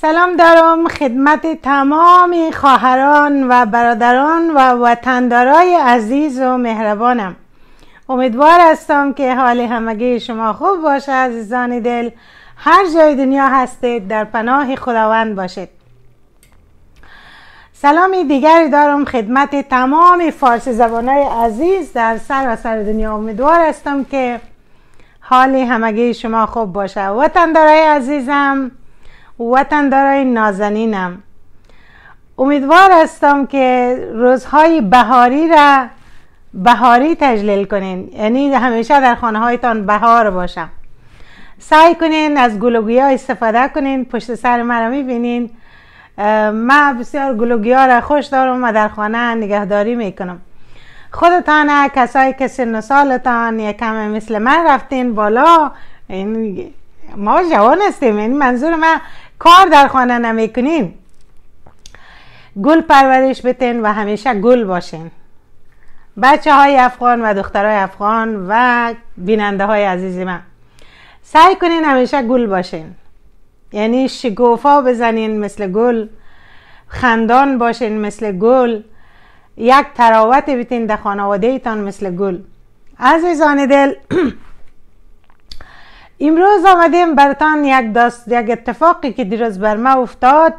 سلام دارم خدمت تمام خواهران و برادران و وطندارای عزیز و مهربانم امیدوار هستم که حال همگی شما خوب باشه عزیزان دل هر جای دنیا هستید در پناه خداوند باشید سلام دیگری دارم خدمت تمام فارسی زبانای عزیز در سراسر سر دنیا امیدوار هستم که حال همگی شما خوب باشه وطندارای عزیزم وطندارای نازنینم امیدوار هستم که روزهای بهاری را بهاری تجلیل کنین یعنی همیشه در خانه هایتان بهار باشم سعی کنین از گلوگیا استفاده کنین پشت سر مرا میبینین من بسیار گلوگیا را خوش دارم و در خانه نگهداری میکنم خودتان کسایی که سن سالتان یک کم مثل من رفتین بالا این ما جوان هستیم این منظور من کار در خانه نمیکنین گل پرورش بتین و همیشه گل باشین بچه های افغان و دخترای افغان و بیننده های عزیزی من سعی کنین همیشه گل باشین یعنی شگوفا بزنین مثل گل خندان باشین مثل گل یک تراوت بیتین در خانواده ایتان مثل گل عزیزان دل امروز آمدیم برتان یک, داست، یک اتفاقی که دیروز بر ما افتاد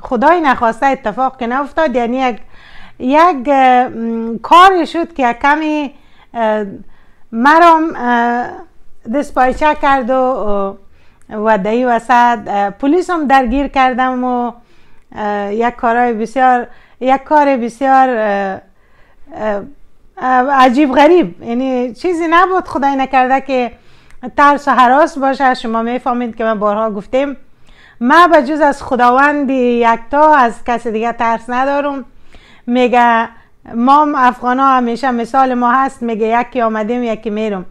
خدای نخواسته اتفاق که افتاد یعنی یک, یک کاری شد که یک کمی مرام دسپایچه کرد و و دهی وسط پلیس هم درگیر کردم و یک کارای بسیار یک کار بسیار عجیب غریب یعنی چیزی نبود خدای نکرده که ترس و حراس باشه شما میفهمید که من بارها گفتیم ما به جز از خداوند یکتا از کس دیگه ترس ندارم میگه ما افغان ها همیشه مثال ما هست میگه یکی آمدیم یکی میرم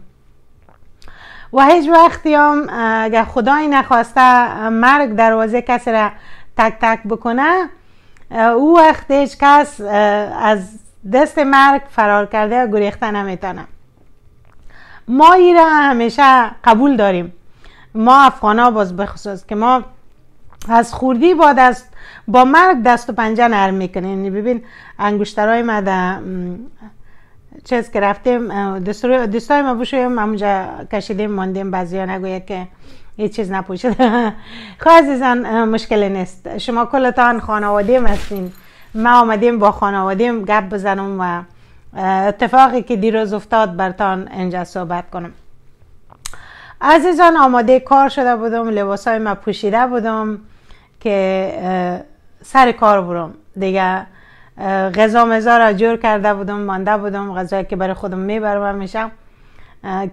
و هیچ وقتی هم اگر خدای نخواسته مرگ دروازه کسی را تک تک بکنه او وقت هیچ کس از دست مرگ فرار کرده و گریخته نمیتونه ما ایره همیشه قبول داریم ما افغان ها باز بخصوص که ما از خوردی با دست با مرگ دست و پنجه نرم میکنیم یعنی ببین انگوشترهای ما در چیز که رفتیم دستای ما بشویم همونجا کشیدیم ماندیم بعضی نگویه که هیچ چیز نپوشیده خواه خب عزیزان مشکل نیست شما کلتان خانواده هستین ما آمدیم با خانواده گپ بزنم و اتفاقی که دیروز افتاد برتان اینجا صحبت کنم عزیزان آماده کار شده بودم لباس های پوشیده بودم که سر کار بروم دیگه غذا مزا را جور کرده بودم مانده بودم غذایی که برای خودم میبرم میشم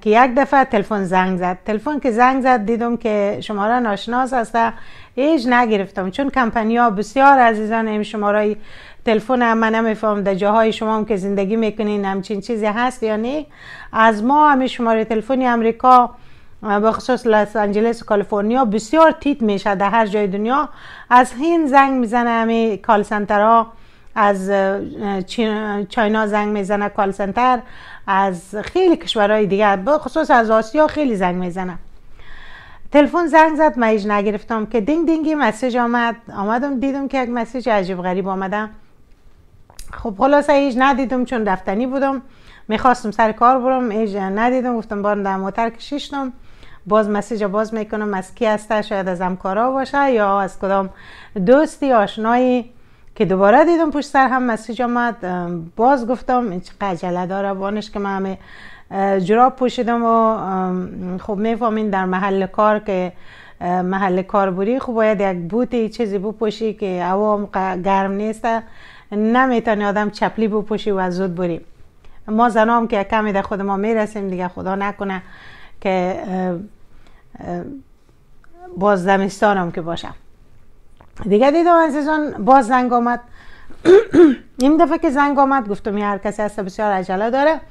که یک دفعه تلفن زنگ زد تلفن که زنگ زد دیدم که شماره ناشناس هسته هیچ نگرفتم چون کمپنی ها بسیار عزیزان این شماره تلفن هم من نمیفهم در جاهای شما هم که زندگی میکنین همچین چیزی هست یا نه از ما همه شماره تلفنی امریکا به خصوص لس آنجلس و کالیفرنیا بسیار تیت میشه در هر جای دنیا از هین زنگ میزنه همه کال ها از چاینا زنگ میزنه کال سنتر از خیلی کشورهای دیگه به خصوص از آسیا خیلی زنگ میزنه تلفن زنگ زد من نگرفتم که دینگ دینگی مسیج آمد آمدم دیدم که یک مسیج عجیب غریب آمدم خب خلاصه هیچ ندیدم چون رفتنی بودم میخواستم سر کار برم هیچ ندیدم گفتم بارم در موتر کشیشتم باز مسیج باز میکنم از کی هسته شاید از همکارا باشه یا از کدام دوستی آشنایی که دوباره دیدم پشت سر هم مسیج آمد باز گفتم این چقدر عجله داره بانش که من همه جراب پوشیدم و خب میفهمین در محل کار که محل کار بوری خب باید یک بوتی چیزی بپوشی که هوا گرم نیسته نمیتونی آدم چپلی بپوشی و از زود بریم ما هم که کمی در خود ما میرسیم دیگه خدا نکنه که باز هم که باشم دیگه دیدم عزیزان باز زنگ آمد این دفعه که زنگ آمد گفتم هر کسی هست بسیار عجله داره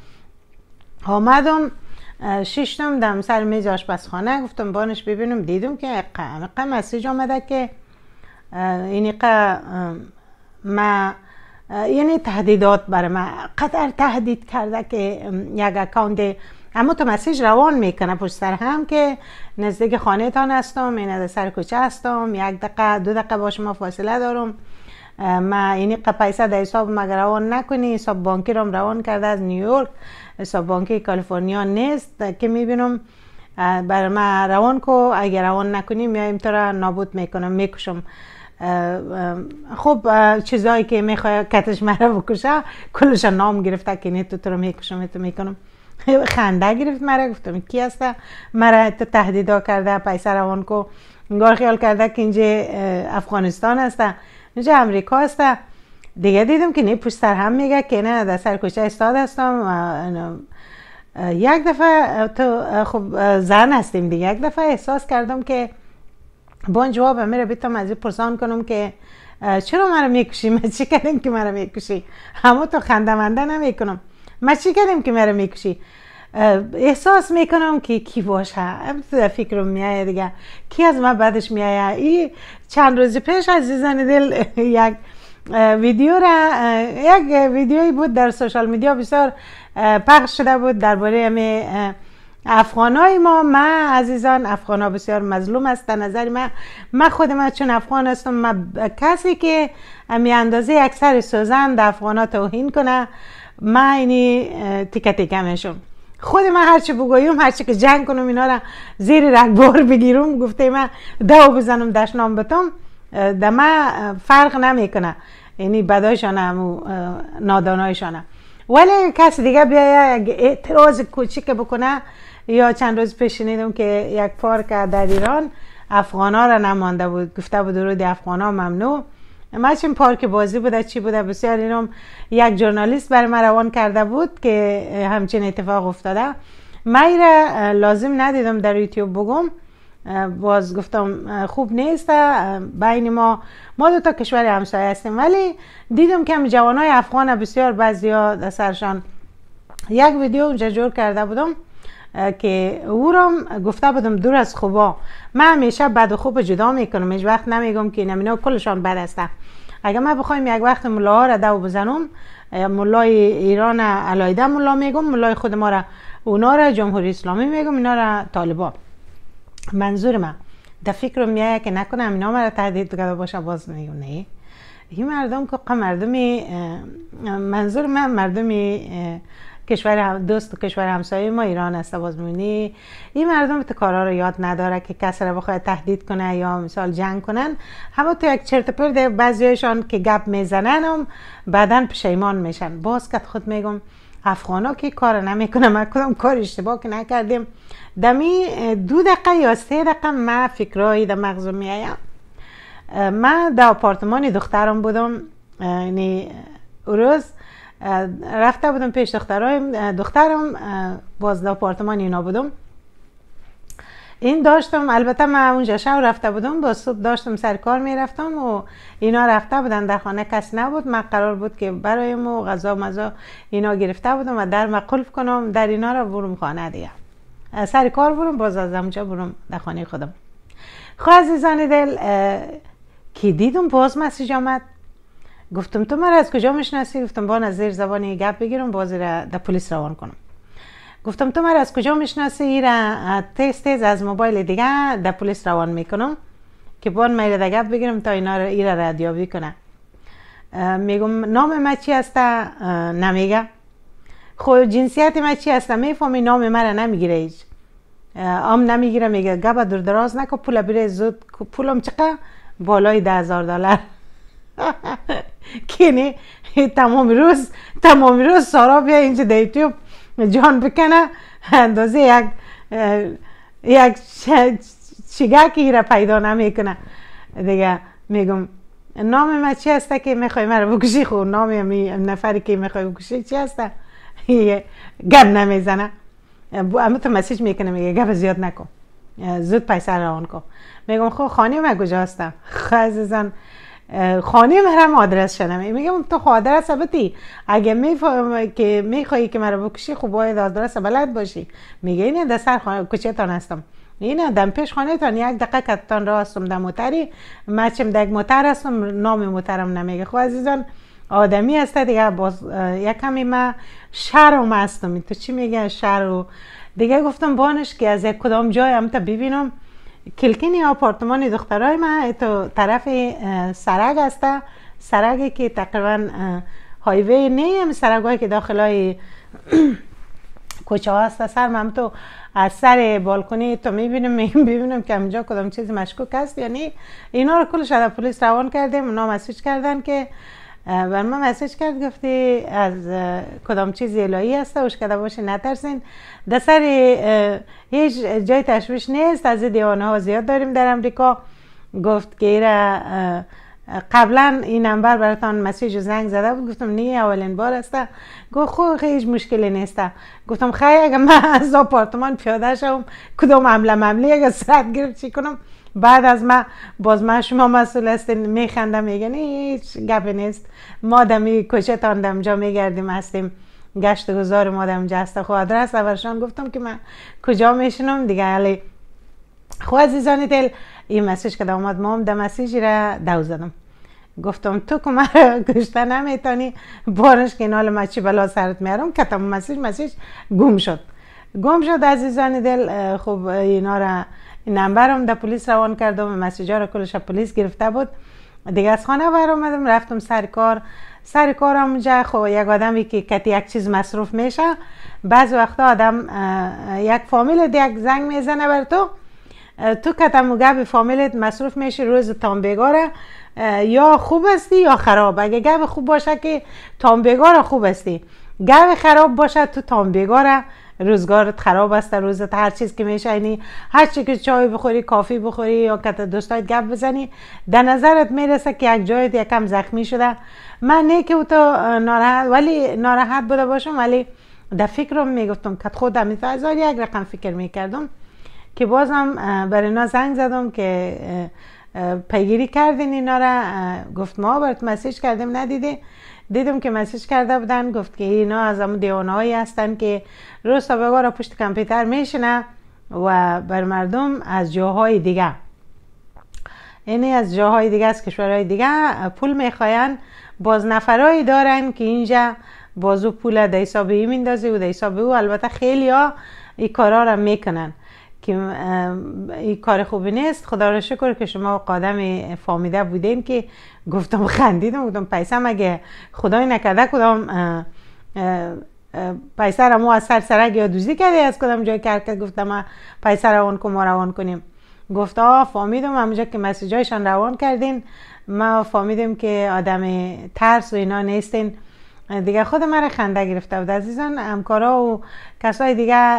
آمدم ششتم دم سر میز آشپزخانه گفتم بانش ببینم دیدم که قمقه مسیج آمده که که ما یعنی تهدیدات بر ما قطر تهدید کرده که یک اکانت اما تو مسیج روان میکنه پشت سر هم که نزدیک خانه تان هستم این یعنی از سر کوچه هستم یک دقیقه دو دقیقه با شما فاصله دارم ما این یعنی پیسه در حساب مگر روان نکنی حساب بانکی رو روان کرده از نیویورک حساب بانکی کالیفرنیا نیست که میبینم بر ما روان کو اگر روان نکنیم میایم تو را نابود میکنم میکشم خب چیزایی که میخوای کتش مرا بکشه کلش نام گرفته که نه تو تو رو میکشم تو میکنم خنده گرفت مرا گفتم کی هسته مرا تو تهدیدا کرده پیسه روان کو انگار خیال کرده که اینجا افغانستان هسته اینجا امریکا هسته دیگه دیدم که نه پشت سر هم میگه که نه در سر کوچه استاد هستم یک دفعه تو خب زن هستیم دیگه یک دفعه احساس کردم که با این جواب رو بیتم از پرسان کنم که چرا مرا میکشی من چی کردیم که مرا میکشی همون تو منده نمیکنم من چی کردیم که مرا میکشی احساس میکنم که کی باشه فکرم میایه دیگه کی از ما بعدش میایه این چند روز پیش عزیزان دل یک ویدیو را یک ویدیویی بود در سوشال میدیا بسیار پخش شده بود درباره همه افغانای ما ما عزیزان افغان بسیار مظلوم است نظر من من خود من چون افغان هستم من کسی که می اندازه اکثر سوزن افغان ها توهین کنه من اینی تیکه تیکه میشم خود من هرچی بگویم هرچی که جنگ کنم اینا را زیر رگبار بگیرم گفته من دو بزنم دشنام بتم در من فرق نمیکنه یعنی بدایشانه و نادانایشان ولی کسی دیگه بیاید اعتراض کوچیک بکنه یا چند روز پیش شنیدم که یک پارک در ایران افغان ها را نمانده بود گفته بود رود افغان ها ممنوع ماشین پارک بازی بوده چی بوده بسیار اینم یک جورنالیست برای من روان کرده بود که همچین اتفاق افتاده من را لازم ندیدم در یوتیوب بگم باز گفتم خوب نیست بین ما ما دو تا کشور همسایه هستیم ولی دیدم که جوانای افغان بسیار بعضی ها سرشان یک ویدیو اونجا جور کرده بودم که او را گفته بودم دور از خوبا من همیشه بد و خوب جدا میکنم هیچ وقت نمیگم که اینا کلشان بد هستن اگر من بخوایم یک وقت ملاها را دو بزنم ملای ایران علایده ملا میگم ملای خود ما را اونا را جمهوری اسلامی میگم اینا را طالبا منظور من در فکر میایه که نکنم اینا مرا تهدید کرده باشه باز میگم نه این مردم که مردم منظور من مردمی کشور هم دوست و کشور همسایه ما ایران است باز این مردم کارا رو یاد نداره که کسی رو بخواد تهدید کنه یا مثال جنگ کنن همه تو یک چرت پرد بعضیشان که گپ میزنن هم بعدا پشیمان میشن باز که خود میگم افغانا که کار نمیکنه ما کدام کار اشتباه که نکردیم دمی دو دقیقه یا سه دقیقه ما فکرایی در مغزم میایم من در آپارتمان دخترم بودم یعنی روز رفته بودم پیش دخترایم، دخترم باز آپارتمان اینا بودم این داشتم البته من اونجا شب رفته بودم با صبح داشتم سر کار میرفتم و اینا رفته بودن در خانه کس نبود من قرار بود که برای ما غذا مزا اینا گرفته بودم و در مقلف کنم در اینا را بروم خانه دیگه سر کار بروم باز از اونجا بروم در خانه خودم خب عزیزان دل که دیدم باز مسیج آمد گفتم تو مرا از کجا میشناسی گفتم با از زیر زبانی گپ بگیرم بازی را در پلیس روان کنم گفتم تو مرا از کجا میشناسی ای را از موبایل دیگه در پلیس روان میکنم که بان میره در گپ بگیرم تا اینا را ای را ردیابی میگم نام ما چی هست نمیگه خود خب جنسیت ما چی هست میفهمی نام مرا نمیگیره هیچ آم نمیگیره میگه گبه دور دراز نکو پول بره زود پولم چقدر بالای ده هزار دلار یعنی تمام روز تمام روز سارا بیا اینجا در یوتیوب جان بکنه اندازه یک یک چگکی را پیدا نمیکنه دیگه میگم نام ما چی هسته که میخوای مرا بکشی خو خب نام یعنی نفری که میخوای بکشی چی هسته گب نمیزنه اما تو مسیج میکنه میگه گب زیاد نکن زود پیسه روان کن میگم خو خب خانه ما کجا هستم خب عزیزان خانه مهرم آدرس شدم میگم تو خادر آدرس اگه اگه میفا... که میخوایی که مرا بکشی خوب باید آدرس بلد باشی میگه اینه در سر خانه کوچه تان هستم اینه دم پیش خانه تان یک دقیقه کتان را هستم در موتری مچم دک موتر هستم نام موترم نمیگه خب عزیزان آدمی هست دیگه باز یک کمی من شرم هستم تو چی میگه شر و دیگه گفتم بانش که از یک کدام جای هم تا ببینم کلکین آپارتمان دخترای ما تو طرف سرگ هسته سرگی که تقریبا هایوی نه های که داخل های کوچه ها سر من تو از سر بالکنی تو میبینم میبینم که اینجا کدام چیز مشکوک هست یعنی اینا رو کلش از پلیس روان کردیم اونا مسیج کردن که بر من مسیج کرد گفتی از کدام چیز الهی هست اوش کده باشه نترسین در سر هیچ جای تشویش نیست از دیوانه ها زیاد داریم در امریکا گفت که ایره قبلا این نمبر براتان مسیج و زنگ زده بود گفتم نه اولین بار است گفت خو خب، هیچ مشکلی نیست گفتم خیلی اگه من از آپارتمان پیاده شوم کدام عمله مملی اگه سرد گرفت چی کنم بعد از ما باز ما شما مسئول هستین میخندم میگن هیچ گپ نیست ما دمی کوچه تان دمجا میگردیم هستیم گشت گذار ما دمجا هست خو خب آدرس اولشان گفتم که من کجا میشنم دیگه علی خو خب عزیزان دل این مسیج که اومد ما هم در مسیج را دو زدم گفتم تو که مرا گشته نمیتانی بارش که نال ما چی بلا سرت میارم کتم مسیج مسیج گم شد گم شد عزیزان دل خب اینا را هم در پلیس روان کردم مسیجا رو کلش پلیس گرفته بود دیگه از خانه برآمدم رفتم سر کار سر کارم اونجا خب یک آدمی که کتی یک چیز مصروف میشه بعض وقتا آدم یک فامیل یک زنگ میزنه بر تو تو کتم گب فامیلت مصروف میشه روز بگاره یا خوب هستی یا خراب اگه گب خوب باشه که تام بگاره خوب هستی گب خراب باشه تو تام بگاره. روزگارت خراب است در روزت هر چیز که میشینی هر چی که چای بخوری کافی بخوری یا کت دوستایت گپ بزنی در نظرت میرسه که یک جایت یکم زخمی شده من نه که او تو ناراحت ولی ناراحت بوده باشم ولی در فکرم میگفتم که خودم از یک رقم فکر میکردم که بازم بر اینا زنگ زدم که پیگیری کردین اینا را گفت ما برات مسیج کردیم ندیدی دیدم که مسیج کرده بودن گفت که اینا از هم هایی هستن که روز بگاه را پشت کمپیوتر میشنه و بر مردم از جاهای دیگه اینه یعنی از جاهای دیگه از کشورهای دیگه پول میخواین باز نفرایی دارن که اینجا بازو پول در حساب ای میندازه و در حساب او البته خیلی ها این کارا را میکنن که این کار خوبی نیست خدا را شکر که شما قادم فامیده بودین که گفتم خندیدم بودم پیسم مگه خدای نکرده کدام را ما از سر سرگ یا دوزی کرده از کدام جای کرکت گفتم را آن کن ما روان کنیم گفت آه فامیدم همونجا که مسیجایشان روان کردین ما فامیدم که آدم ترس و اینا نیستین دیگه خود مرا خنده گرفته بود عزیزان همکارا و کسای دیگه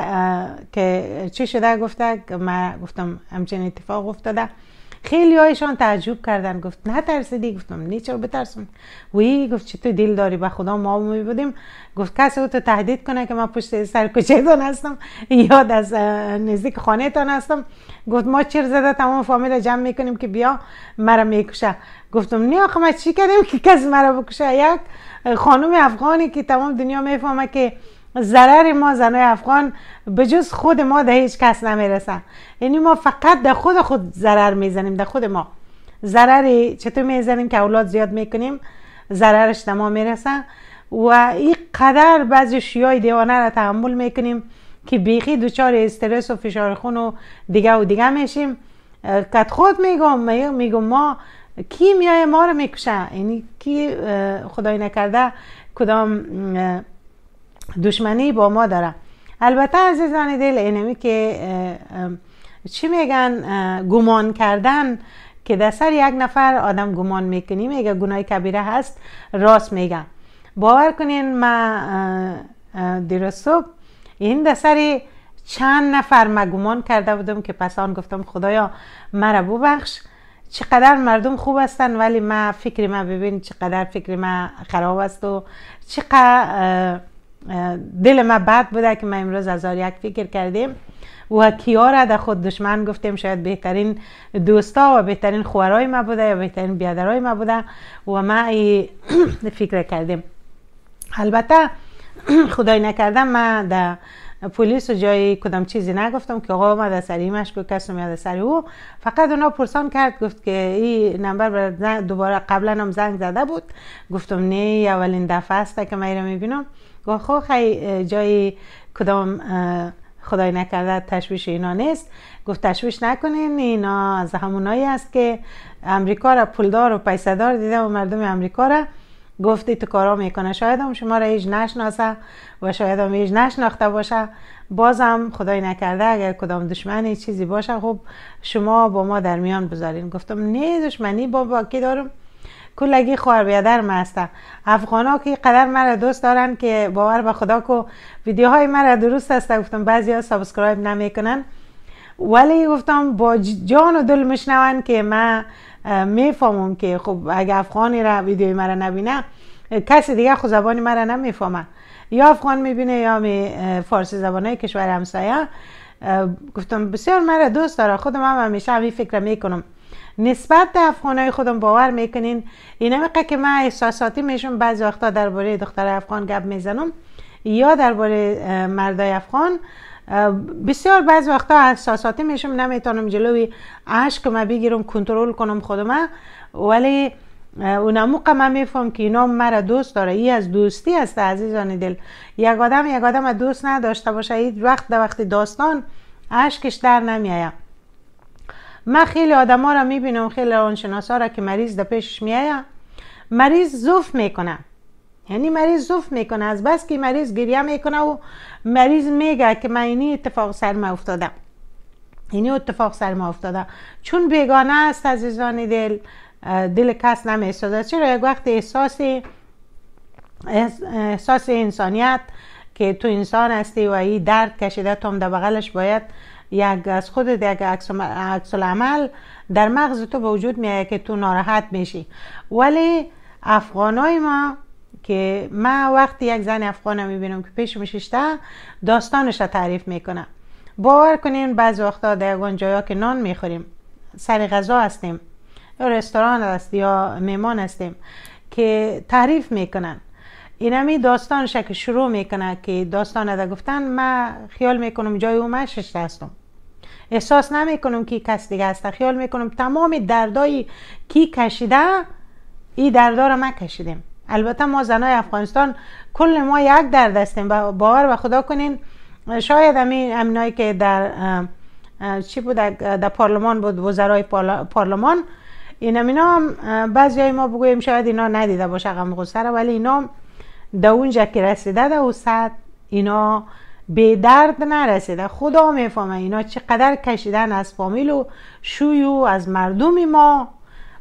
که چی شده گفته من گفتم همچین اتفاق افتاده خیلی هایشان تعجب کردن گفت نه ترسیدی گفتم نه چرا بترسم وی گفت چی تو دل داری به خدا ما می بودیم گفت کسی تو تهدید کنه که من پشت سر کوچه تان هستم یاد از نزدیک خانه تان هستم گفت ما چیر زده تمام فامیل جمع میکنیم که بیا مرا میکشه گفتم نه آخه چی کردیم که کسی مرا بکشه یک خانم افغانی که تمام دنیا میفهمه که ضرر ما زنای افغان به جز خود ما ده هیچ کس نمیرسه یعنی ما فقط در خود خود ضرر میزنیم در خود ما ضرر چطور میزنیم که اولاد زیاد میکنیم ضررش ما میرسه و این قدر بعضی شیای دیوانه را تحمل میکنیم که بیخی دچار استرس و فشار خون و دیگه و دیگه میشیم کت خود میگم میگم ما میای ما رو میکشه یعنی کی خدای نکرده کدام دشمنی با ما داره البته عزیزان دل اینمی که چی میگن گمان کردن که در سر یک نفر آدم گمان میکنی میگه گناه کبیره هست راست میگم باور کنین ما دیر صبح این در سر چند نفر ما گمان کرده بودم که پس آن گفتم خدایا مرا ببخش چقدر مردم خوب هستن ولی ما فکر ما ببین چقدر فکر ما خراب است و چقدر دل ما بد بوده که ما امروز هزار یک فکر کردیم و کیا را در خود دشمن گفتیم شاید بهترین دوستا و بهترین خوارای ما بوده یا بهترین بیادرای ما بوده و ما فکر کردیم البته خدای نکردم ما در پلیس و جایی کدام چیزی نگفتم که آقا آمد از سری کس میاد او فقط اونا پرسان کرد گفت که این نمبر دوباره قبلا هم زنگ زده بود گفتم نه اولین دفعه است که من رو میبینم گفت خب جایی کدام خدای نکرده تشویش اینا نیست گفت تشویش نکنین اینا از همونایی است که امریکا را پولدار و پیسدار دیده و مردم امریکا را گفتی تو کارا میکنه شاید هم شما را هیچ نشناسه و شاید هم هیچ نشناخته باشه بازم خدای نکرده اگر کدام دشمنی چیزی باشه خب شما با ما در میان بذارین گفتم نه دشمنی با باکی دارم کلگی خوار بیادر ما هستم افغان ها که قدر مرا دوست دارن که باور به خدا کو ویدیوهای مرا درست است گفتم بعضی ها سابسکرایب نمیکنن ولی گفتم با جان و دل مشنون که من میفهمم که خب اگه افغانی را ویدیوی مرا نبینه کسی دیگه خود زبانی مرا نمیفهمه یا افغان میبینه یا می فارسی زبانه کشور همسایه گفتم بسیار مرا دوست داره خودم هم همیشه همین فکر میکنم نسبت به افغانای خودم باور میکنین این همه که من احساساتی میشم بعضی وقتا درباره دختر افغان گپ میزنم یا درباره مردای افغان بسیار بعض وقتا احساساتی میشم نمیتونم جلوی عشق ما بگیرم کنترل کنم خودم ولی اون موقع من میفهم که اینا مرا دوست داره ای از دوستی است عزیزان دل یک آدم یک آدم دوست نداشته باشه وقت در وقت داستان عشقش در نمیایم من خیلی آدم ها را میبینم خیلی آنشناس ها را که مریض در پیش میایم مریض زوف میکنه یعنی مریض زوف میکنه از بس که مریض گریه میکنه و مریض میگه که من اینی اتفاق سر ما افتاده اینی اتفاق سر ما افتاده چون بیگانه است عزیزان دل دل کس نمیسازه چرا یک وقت احساس احساس انسانیت که تو انسان هستی و این درد کشیده تو هم در بغلش باید یک از خود یک عکس عمل در مغز تو به وجود میاد که تو ناراحت میشی ولی افغانای ما که من وقتی یک زن افغان میبینم که پیش میشیشته داستانش رو تعریف میکنه باور کنین بعض وقتا در جای جایا که نان میخوریم سر غذا هستیم یا رستوران هست یا میمان هستیم که تعریف میکنن این همی داستان که شروع میکنه که داستان را گفتن من خیال میکنم جای او من هستم احساس نمیکنم کی کس دیگه هست خیال میکنم تمام دردایی کی کشیده ای دردا را من کشیدم البته ما زنای افغانستان کل ما یک درد هستیم باور و خدا کنین شاید همین امینایی که در چی بود در پارلمان بود وزرای پارلمان این امینا هم بعضی ما بگویم شاید اینا ندیده باشه غم غصه ولی اینا در اونجا که رسیده در وسط اینا به درد نرسیده خدا میفهمه اینا چقدر کشیدن از فامیل و شوی و از مردم ما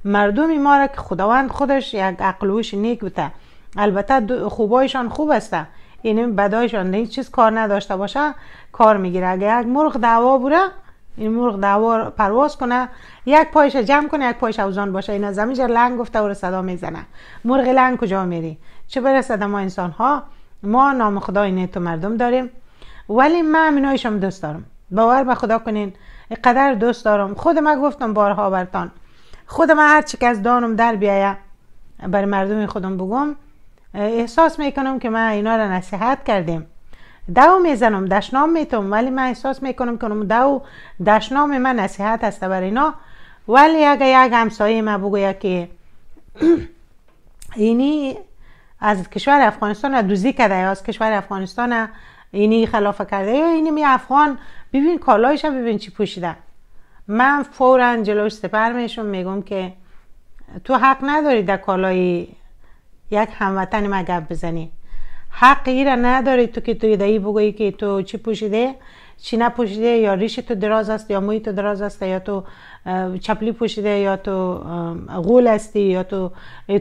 مردم ما را که خداوند خودش یک عقلوش نیک بوده البته خوبایشان خوب است این یعنی بدایشان نه چیز کار نداشته باشه کار میگیره اگه یک مرغ دعوا بوره این مرغ دعوا پرواز کنه یک پایش جمع کنه یک پایش اوزان باشه اینا زمین جر لنگ گفته و رو صدا میزنه مرغ لنگ کجا میری چه برسد ما انسان ها ما نام خدا اینه تو مردم داریم ولی من امینایشم دوست دارم باور به خدا کنین قدر دوست دارم خود من گفتم بارها برتان خودم هر چی که از دانم در بیایه بر مردم خودم بگم احساس میکنم که من اینا را نصیحت کردیم دو میزنم دشنام میتونم ولی من احساس میکنم که دو دشنام من نصیحت است بر اینا ولی اگه یک همسایه ما بگوید که اینی از کشور افغانستان دوزی کرده یا از کشور افغانستان اینی خلافه کرده یا اینی می افغان ببین کالایش ببین چی پوشیده من فورا جلوش سپر میشم میگم که تو حق نداری در کالای یک هموطن ما بزنی حق ایره نداری تو که توی دایی بگویی که تو چی پوشیده چی نپوشیده یا ریش تو دراز است یا موی تو دراز است یا تو چپلی پوشیده یا تو غول هستی یا تو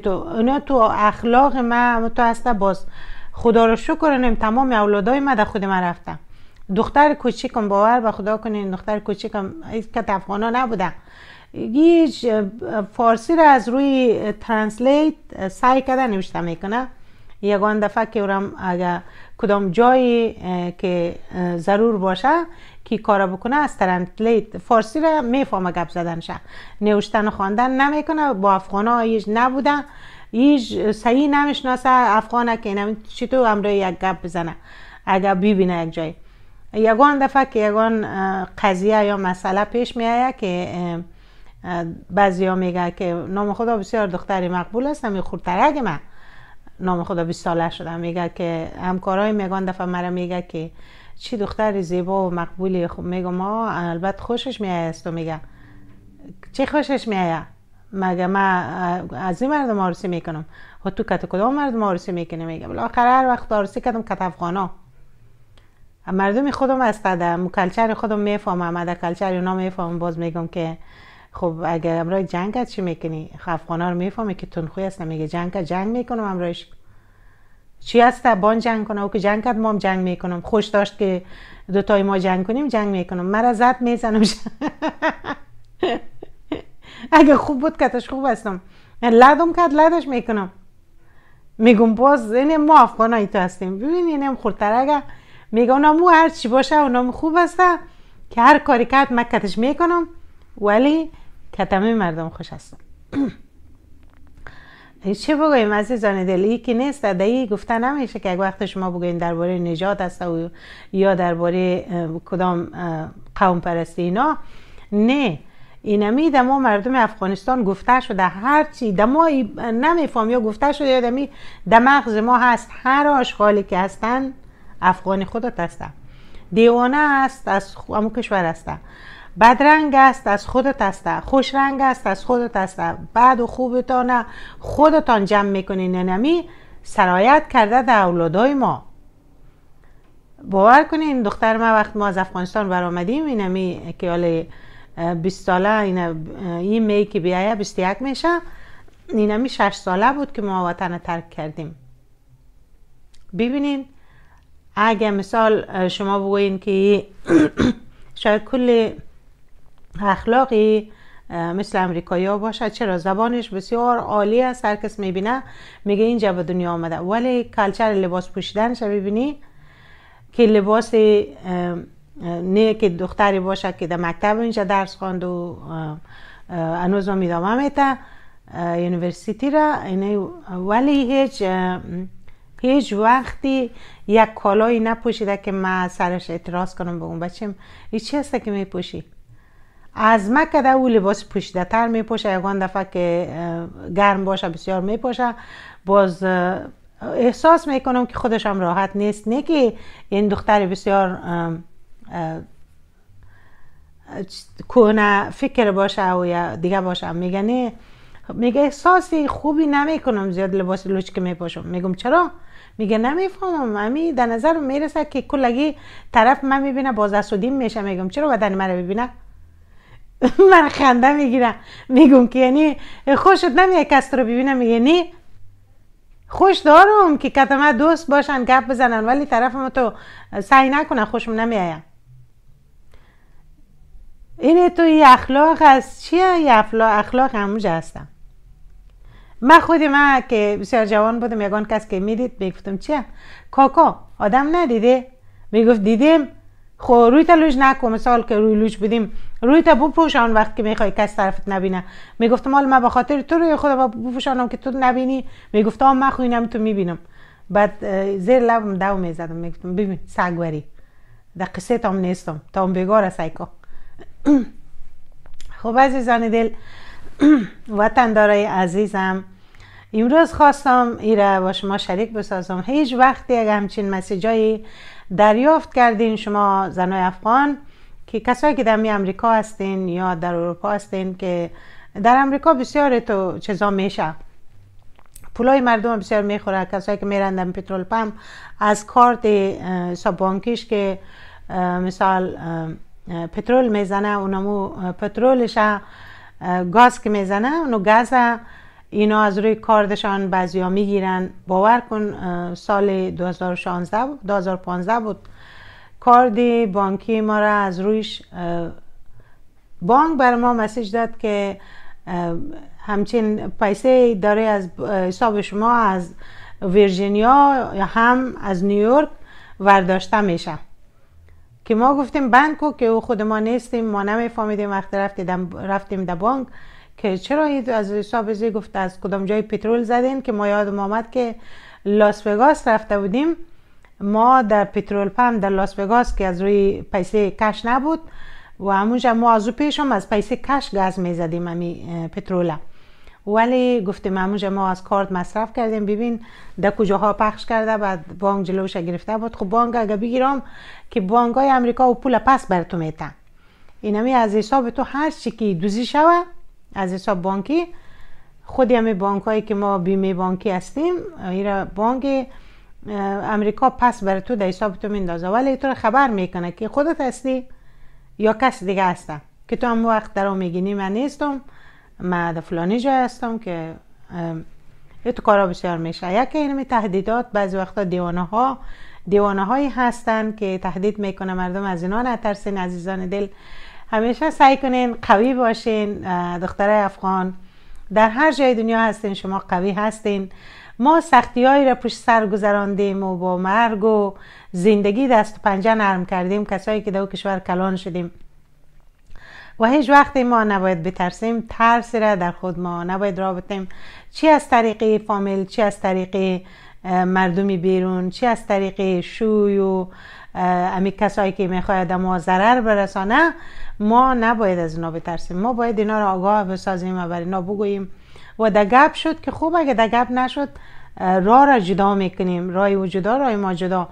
تو تو اخلاق ما تو هسته باز خدا رو شکر تمام اولادای ما در خود ما رفتم دختر کوچیکم باور به خدا کنین دختر کوچیکم که افغانا نبوده هیچ فارسی را از روی ترنسلیت سعی کرده نوشته میکنه یگان دفعه که اورم اگر کدام جایی که ضرور باشه که کارا بکنه از ترنسلیت فارسی را میفهمه گپ زدن شه نوشتن و خواندن نمیکنه با افغانا هیچ نبوده هیچ صحیح نمیشناسه افغانه که چطور امروی یک گپ بزنه اگر ببینه یک جایی یگان دفعه که یگان قضیه یا مسئله پیش می آید که بعضی ها میگه که نام خدا بسیار دختری مقبول است همی اگه من نام خدا 20 ساله شده میگه که همکارای میگان دفعه مرا میگه که چی دختری زیبا و مقبولی خب میگم ما البته خوشش میایه است و میگه چی خوشش میایه مگه ما از این مردم آرسی میکنم و خب تو کت کدام مردم آرسی میکنه میگه بالاخره هر وقت آرسی کردم کت افغانا مردم خودم هستدم کلچر خودم میفهمم در کلچر اونا میفهمم باز میگم که خب اگر امرای جنگ چی میکنی ها خب رو میفهمه که تنخوی هستم میگه جنگ جنگ میکنم امرایش چی هست بان جنگ کنه او که جنگ کرد ما جنگ میکنم خوش داشت که دوتای ما جنگ کنیم جنگ میکنم مرا زد میزنم اگه خوب بود کتش خوب هستم لدم کرد لدش میکنم میگم باز این ما افغانایی تو هستیم اینم خورتر میگه او هر چی باشه اونام خوب است که هر کاری کرد من کتش میکنم ولی کتمه مردم خوش هستم چه بگویم عزیزان دلی که نیست دایی گفته نمیشه که اگه وقت شما بگوین درباره نجات هسته و یا درباره کدام قوم پرستی اینا نه اینمی ما مردم افغانستان گفته شده هرچی ما نمیفهم یا گفته شده یا دمی دماغ ما هست هر آشغالی که هستن افغانی خودت هستم دیوانه است از همون کشور هستم بدرنگ است از خودت هستم خوشرنگ است از خودت هستم بعد و خوبتان خودتان جمع میکنین نمی سرایت کرده در اولادای ما باور کنین دختر ما وقت ما از افغانستان برآمدیم اینمی که حالا 20 ساله این می که بیایه 21 میشه اینمی 6 ساله بود که ما وطن ترک کردیم ببینین اگه مثال شما بگوین که شاید کل اخلاقی مثل امریکایی ها چرا زبانش بسیار عالی است هر کس میبینه میگه اینجا به دنیا آمده ولی کلچر لباس پوشیدنش ببینی که لباس نه که دختری باشه که در مکتب اینجا درس خواند و انوز هم ادامه میته یونیورسیتی را یعنی ولی هیچ هیچ وقتی یک کالایی نپوشیده که من سرش اعتراض کنم به اون بچه ای چی هسته که میپوشی از که او لباس پوشیده تر میپوشه یکان دفعه که گرم باشه بسیار میپوشه باز احساس میکنم که خودشم راحت نیست نه که این دختر بسیار کنه فکر باشه و یا دیگه باشه میگه نه میگه احساسی خوبی نمیکنم زیاد لباس لوچ که میپوشم میگم چرا میگه نمیفهمم امی در نظر میرسه که کلگی طرف من میبینه باز دستودیم میشه میگم چرا بدن من ببینه من خنده میگیرم میگم که یعنی خوشت نمیه کس رو ببینم میگه نی خوش دارم که کتمه دوست باشن گپ بزنن ولی طرف ما تو سعی نکنه خوشم نمیایم اینه تو ای اخلاق از چیه ای اخلاق اخلاق همونجا هستم من خود ما که بسیار جوان بودم یگان کس که می میدید میگفتم چیه کاکا آدم ندیده میگفت دیدیم خو خب روی تا لوش نکو مثال که روی لوش بودیم روی تا بو بپوشان وقت که میخوای کس طرفت نبینه میگفتم حال ما به خاطر تو روی بو بپوشانم که تو نبینی میگفت آم من خوینم تو میبینم بعد زیر لبم دو میزدم میگفتم ببین سگوری در قصه تام نیستم تام بگار سایکو. خب عزیزان دل وطندارای عزیزم امروز خواستم ایره با شما شریک بسازم هیچ وقتی اگر همچین مسیجایی دریافت کردین شما زنای افغان که کسایی که در می امریکا هستین یا در اروپا هستین که در امریکا بسیار تو چیزا میشه پولای مردم بسیار میخوره کسایی که میرندن پترول پم از کارت بانکیش که مثال پترول میزنه اونمو پترولشه گاز که میزنه اونو گاز اینا از روی کاردشان بعضیا میگیرن باور کن سال 2016 2015 بود کاردی بانکی ما را از رویش بانک بر ما مسیج داد که همچین پیسه داره از حساب شما از ویرجینیا هم از نیویورک ورداشته میشه که ما گفتیم بانکو که او خود ما نیستیم ما نمیفهمیدیم وقتی رفتیم رفتیم در بانک که چرا از حساب زی گفت از کدام جای پترول زدین که ما یادم آمد که لاس وگاس رفته بودیم ما در پترول پم در لاس وگاس که از روی پیسه کش نبود و همونجا ما از او پیش هم از پیسه کش گاز می زدیم امی پتروله ولی گفتیم همونجا ما از کارت مصرف کردیم ببین در کجاها پخش کرده بعد بانک جلوش گرفته بود خب بانک اگه بگیرم که بانک های امریکا و پول پس بر تو میتن اینمی از حساب تو هر چی که دوزی شوه از حساب بانکی خودی همه بانک هایی که ما بیمه بانکی هستیم ایرا بانک امریکا پس بر تو در حساب تو میندازه ولی تو خبر میکنه که خودت هستی یا کس دیگه هستم که تو هم وقت در میگینی من نیستم من فلانی جای هستم که یه تو کارا بسیار میشه یکی این تهدیدات بعضی وقتا دیوانه ها دیوانه هایی هستن که تهدید میکنه مردم از اینا نترسین عزیزان دل همیشه سعی کنین قوی باشین دختره افغان در هر جای دنیا هستین شما قوی هستین ما سختی هایی را پشت سر گذراندیم و با مرگ و زندگی دست و پنجه نرم کردیم کسایی که در کشور کلان شدیم و هیچ وقتی ما نباید بترسیم ترسی را در خود ما نباید رابطیم چی از طریق فامیل چی از طریق مردمی بیرون چی از طریق شوی و امی کسایی که میخواید ما ضرر برسانه ما نباید از اینا بترسیم ما باید اینا را آگاه بسازیم و بر اینا بگوییم و در گپ شد که خوب اگه در نشد را را جدا میکنیم رای و جدا رای ما جدا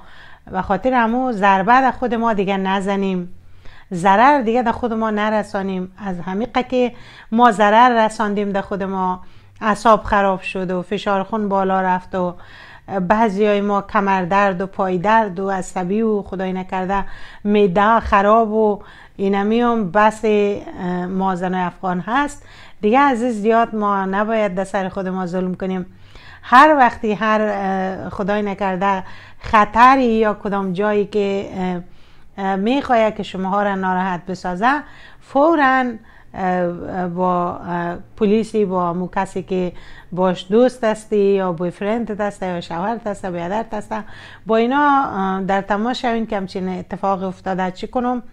و خاطر همو ضربه خود ما دیگه نزنیم ضرر دیگه در خود ما نرسانیم از همیقه که ما ضرر رساندیم در خود ما اصاب خراب شد و فشار خون بالا رفت و بعضی های ما کمر درد و پای درد و عصبی و خدای نکرده میده خراب و اینمی هم بس مازن افغان هست دیگه عزیز زیاد ما نباید در سر خود ما ظلم کنیم هر وقتی هر خدای نکرده خطری یا کدام جایی که میخواید که شماها را ناراحت بسازه فورا با پلیسی با مو کسی که باش دوست هستی یا بوی فرند هستی یا شوهر هستی بیادرت است با اینا در تماس شوین که همچین اتفاق افتاده چی کنم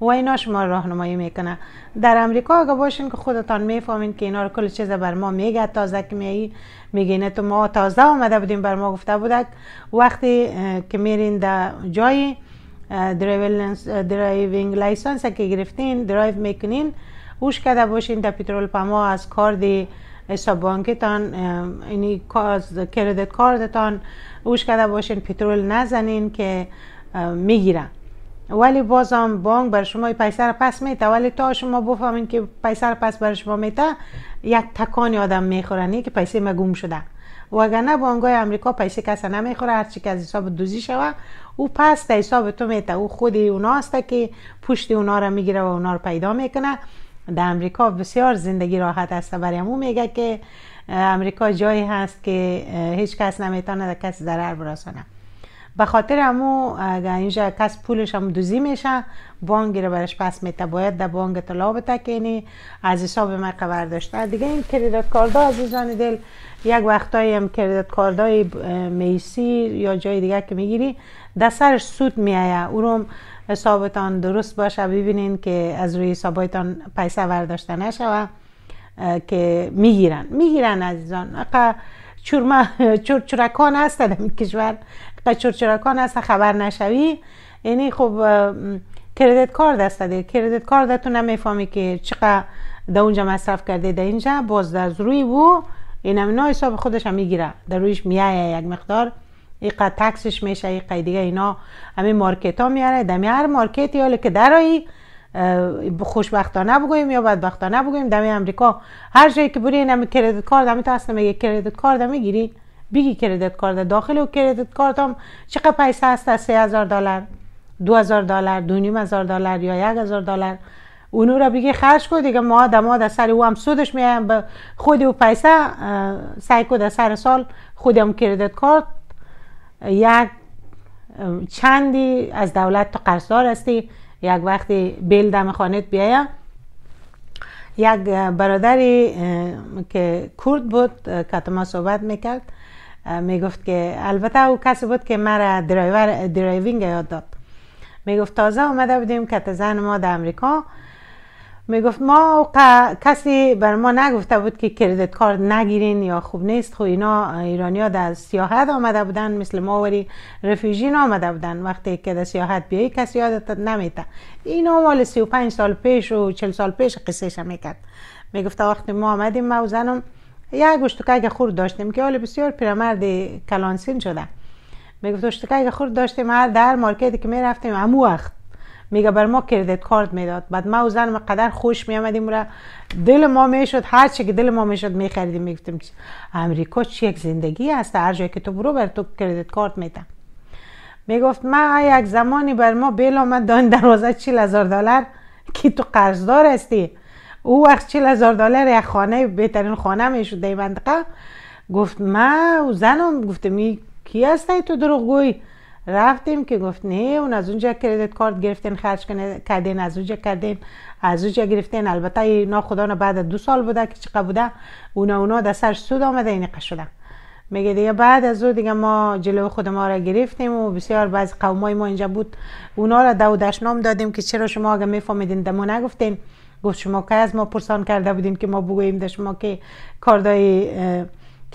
و اینا شما راهنمایی میکنه در امریکا اگه باشین که خودتان میفهمین که اینا رو کل چیز بر ما میگه تازه که میایی میگینه تو ما تازه آمده بودیم بر ما گفته بودک وقتی که میرین در جایی درایوینگ لایسنس که گرفتین درایو میکنین اوش کرده باشین در پترول پما از کارد حساب بانکتان اینی از کردت کاردتان اوش کرده باشین پترول نزنین که میگیرن ولی بازم بانک بر شما پیسه پس میته ولی تا شما بفهمین که پیسه پس بر شما میته یک تکانی آدم میخورن که پیسه مگوم گم شده وگرنه بانک های امریکا پیسه کسا نمیخوره هرچی که از حساب دوزی شوه او پس در حساب تو میته او خود خودی اوناست که پشت اونا را میگیره و اونا را پیدا میکنه در امریکا بسیار زندگی راحت است برای امو میگه که امریکا جایی هست که هیچ کس نمیتونه در کسی ضرر برسانه به خاطر امو اگر اینجا کس پولش هم دوزی میشه بانگی رو برش پس میته باید در بانگ طلا بتکینی از حساب ما قبر داشته دیگه این کردت کاردا عزیزان دل یک وقتایی هم کریدت کاردای میسی یا جای دیگه که میگیری در سرش سود میایه او رو حسابتان درست باشه ببینین که از روی حسابتان پیسه ورداشته نشوه که میگیرن میگیرن عزیزان اقا چورما چورچورکان هست در کشور اقا چورچورکان هست خبر نشوی یعنی خب کردیت کارت هست کردیت تو نمیفهمی که چقدر در اونجا مصرف کرده در اینجا باز در روی و این حساب خودش هم میگیره در رویش میایه یک مقدار اینقدر تکسش میشه اینقدر دیگه اینا همه مارکت ها میاره دمی هر مارکتی حالا که درایی خوشبختانه بگویم یا بدبختانه بگویم دمی امریکا هر جایی که بری نمی کردیت کارت دمی تو اصلا میگه کردیت کارت گیری بگی کردیت کارت داخل و کردیت کارت هم چقدر پیسه هست سه هزار دلار دو دلار دو هزار دلار یا یک هزار دلار اونو را بگی خرج کو دیگه ما دما در سر او هم سودش میایم به خود او پیسه سعی کو در سر سال خودم کردیت کارت یک چندی از دولت تو قرضدار هستی یک وقتی بیل دم خانت بیایه یک برادری که کرد بود که ما صحبت میکرد میگفت که البته او کسی بود که مرا درایور درایوینگ یاد داد میگفت تازه آمده بودیم که زن ما در امریکا میگفت ما کسی بر ما نگفته بود که کردت کارت نگیرین یا خوب نیست خو خب اینا ایرانی ها در سیاحت آمده بودن مثل ماوری وری رفیجین آمده بودن وقتی که در سیاحت بیایی کسی یادت نمیتا اینا مال 35 سال پیش و 40 سال پیش قصه شم میکرد میگفت وقتی ما آمدیم ما و زنم گشتوکه خورد داشتیم که حال بسیار پیرمرد کلانسین شده میگفت اگه خورد داشتیم هر در مارکتی که میرفتیم امو وقت میگه بر ما کردیت کارت میداد بعد ما و ما قدر خوش میامدیم را دل ما میشد هر چی که دل ما میشد میخریدیم میگفتیم امریکا چی یک زندگی هست هر جایی که تو برو بر تو کردیت کارت میدن میگفت ما یک زمانی بر ما بیل آمد دان دروازه چیل هزار دلار که تو قرضدار هستی او وقت چیل هزار دلار یک خانه بهترین خانه میشد در منطقه گفت ما و زنم گفتم کی هستی تو دروغ گویی؟ رفتیم که گفت نه اون از اونجا کردیت کارت گرفتین خرج کردین از اونجا کردین از اونجا گرفتین البته ناخدانا بعد دو سال بوده که چقدر بوده اونا اونا در سر سود آمده این شدن میگه دیگه بعد از او دیگه ما جلو خود ما را گرفتیم و بسیار بعض قومای ما اینجا بود اونا را دو دشنام دادیم که چرا شما اگه میفهمیدین دمو نگفتین گفت شما که از ما پرسان کرده بودین که ما بگوییم در شما که کاردای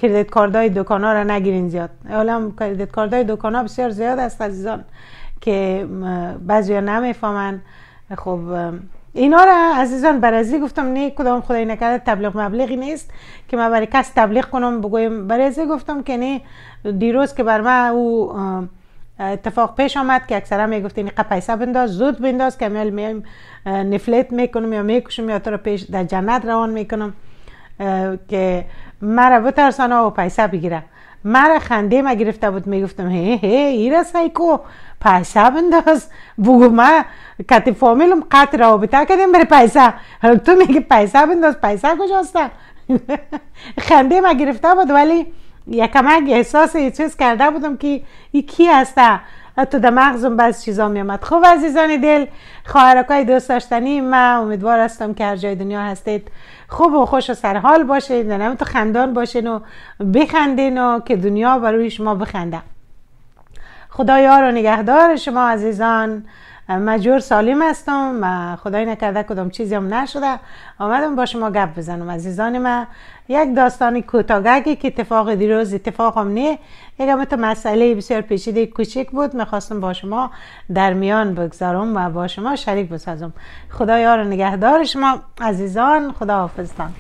کردیت کاردهای دکان ها را نگیرین زیاد حالا کردیت کاردهای دکان ها بسیار زیاد است عزیزان که بعضی ها نمیفهمن خب اینا را عزیزان برازی گفتم نه کدام خدای نکرده تبلیغ مبلغی نیست که من برای کس تبلیغ کنم بگویم برازی گفتم که نه دیروز که بر ما او اتفاق پیش آمد که اکثرا میگفت این پیسه بنداز زود بنداز که میل میایم نفلت میکنم یا میکشم یا تو رو پیش در جنت روان میکنم که مرا بترسانه و پیسه بگیره مرا خنده ما گرفته بود میگفتم هی هی ایرا سایکو پیسه بنداز بگو ما کتی فامیلم قط رابطه کردیم بره پیسه تو میگی پیسه بنداز پیسه کجاسته خنده ما گرفته بود ولی اگه احساس چیز کرده بودم که ای کی هسته تو در مغزم بعض چیزا میامد خوب عزیزان دل خواهرکای دوست داشتنی من امیدوار هستم که هر جای دنیا هستید خوب و خوش و سرحال باشین نه تو خندان باشین و بخندین و که دنیا بر روی شما بخنده خدایا رو نگهدار شما عزیزان مجور سالم هستم و خدای نکرده کدام چیزی هم نشده آمدم با شما گپ بزنم عزیزان من یک داستانی کوتاگگی که اتفاق دیروز اتفاق هم نه یک تو مسئله بسیار پیچیده کوچک بود میخواستم با شما در میان بگذارم و با شما شریک بسازم خدا رو نگهدار شما عزیزان خدا حافظتان